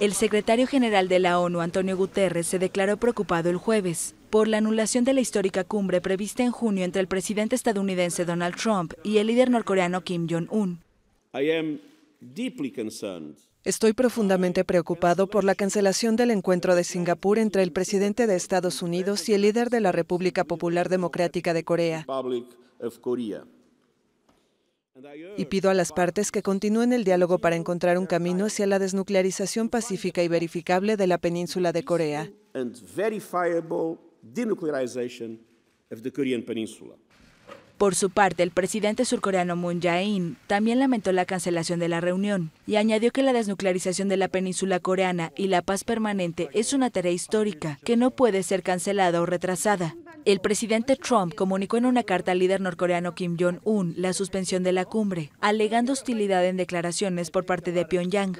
El secretario general de la ONU, Antonio Guterres, se declaró preocupado el jueves por la anulación de la histórica cumbre prevista en junio entre el presidente estadounidense Donald Trump y el líder norcoreano Kim Jong-un. Estoy profundamente preocupado por la cancelación del encuentro de Singapur entre el presidente de Estados Unidos y el líder de la República Popular Democrática de Corea y pido a las partes que continúen el diálogo para encontrar un camino hacia la desnuclearización pacífica y verificable de la península de Corea. Por su parte, el presidente surcoreano Moon Jae-in también lamentó la cancelación de la reunión y añadió que la desnuclearización de la península coreana y la paz permanente es una tarea histórica que no puede ser cancelada o retrasada. El presidente Trump comunicó en una carta al líder norcoreano Kim Jong-un la suspensión de la cumbre, alegando hostilidad en declaraciones por parte de Pyongyang.